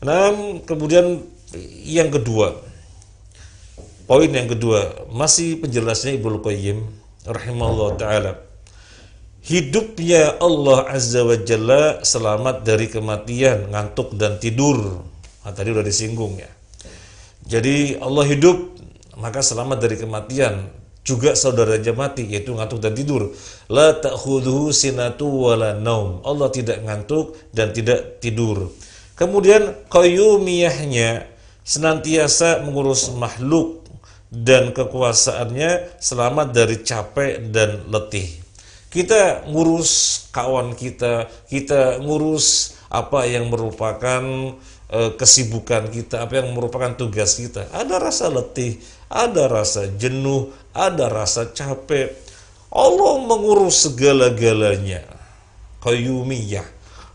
Nah, kemudian yang kedua, poin yang kedua, masih penjelasannya Ibnu Qayyim rahimahullah taala. Hidupnya Allah Azza wa Jalla selamat dari kematian, ngantuk dan tidur. Nah, tadi udah disinggung ya. Jadi Allah hidup maka selamat dari kematian juga saudaranya mati yaitu ngantuk dan tidur la ta'khudhuhu sinatu wala naum Allah tidak ngantuk dan tidak tidur kemudian qayyumiyahnya senantiasa mengurus makhluk dan kekuasaannya selamat dari capek dan letih. Kita ngurus kawan kita, kita ngurus apa yang merupakan Eh, kesibukan kita, apa yang merupakan tugas kita. Ada rasa letih, ada rasa jenuh, ada rasa capek. Allah mengurus segala-galanya. Qayyumiyah,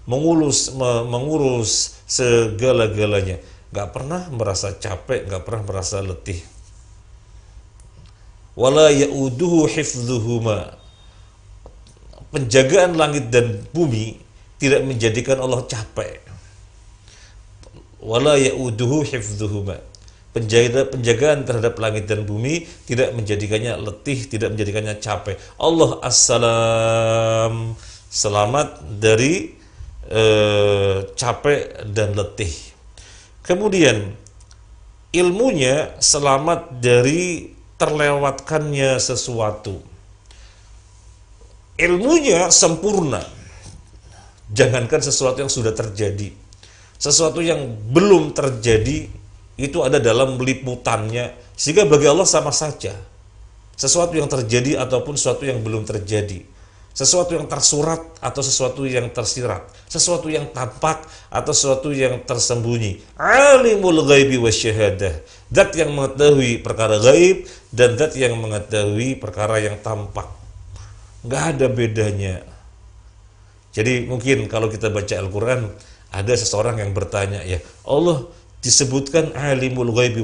mengurus me, mengurus segala-galanya. Gak pernah merasa capek, gak pernah merasa letih. Wala ya'uduhu hifzuhuma. Penjagaan langit dan bumi tidak menjadikan Allah capek wala ya'uduhu hifdzuhuma. Penjaga, penjagaan terhadap langit dan bumi tidak menjadikannya letih, tidak menjadikannya capek. Allah assalam selamat dari e, capek dan letih. Kemudian ilmunya selamat dari terlewatkannya sesuatu. Ilmunya sempurna. Jangankan sesuatu yang sudah terjadi sesuatu yang belum terjadi itu ada dalam liputannya sehingga bagi Allah sama saja sesuatu yang terjadi ataupun sesuatu yang belum terjadi sesuatu yang tersurat atau sesuatu yang tersirat sesuatu yang tampak atau sesuatu yang tersembunyi alimul ghaibi wasyahadah zat yang mengetahui perkara gaib dan zat yang mengetahui perkara yang tampak nggak ada bedanya jadi mungkin kalau kita baca Al-Quran ada seseorang yang bertanya ya, Allah disebutkan alimul ghaibi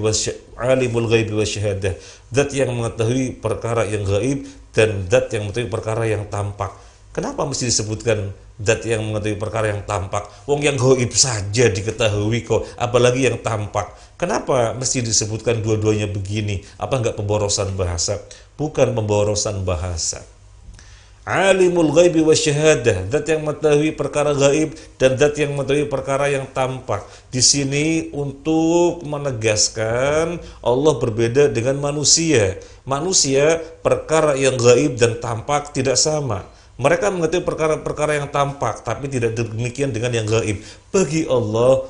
alimul ghaibi wasyahadah, zat yang mengetahui perkara yang gaib dan zat yang mengetahui perkara yang tampak. Kenapa mesti disebutkan zat yang mengetahui perkara yang tampak? Wong yang gaib saja diketahui kok, apalagi yang tampak. Kenapa mesti disebutkan dua-duanya begini? Apa enggak pemborosan bahasa? Bukan pemborosan bahasa. Alimul ghaibi syahadah zat yang mengetahui perkara gaib dan zat yang mengetahui perkara yang tampak. Di sini untuk menegaskan Allah berbeda dengan manusia. Manusia perkara yang gaib dan tampak tidak sama. Mereka mengetahui perkara-perkara yang tampak tapi tidak demikian dengan yang gaib. Bagi Allah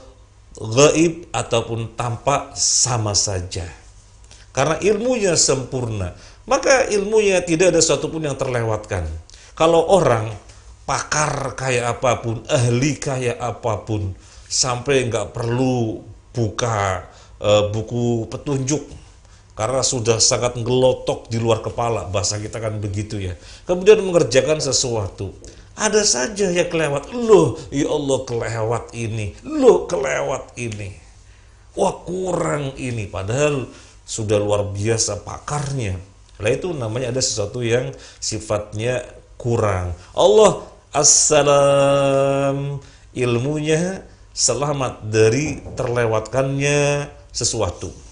gaib ataupun tampak sama saja. Karena ilmunya sempurna maka ilmunya tidak ada pun yang terlewatkan. Kalau orang pakar kayak apapun, ahli kayak apapun, sampai nggak perlu buka e, buku petunjuk karena sudah sangat ngelotok di luar kepala bahasa kita kan begitu ya kemudian mengerjakan sesuatu ada saja yang kelewat loh ya Allah kelewat ini loh kelewat ini wah kurang ini padahal sudah luar biasa pakarnya lah itu namanya ada sesuatu yang sifatnya kurang Allah assalam ilmunya selamat dari terlewatkannya sesuatu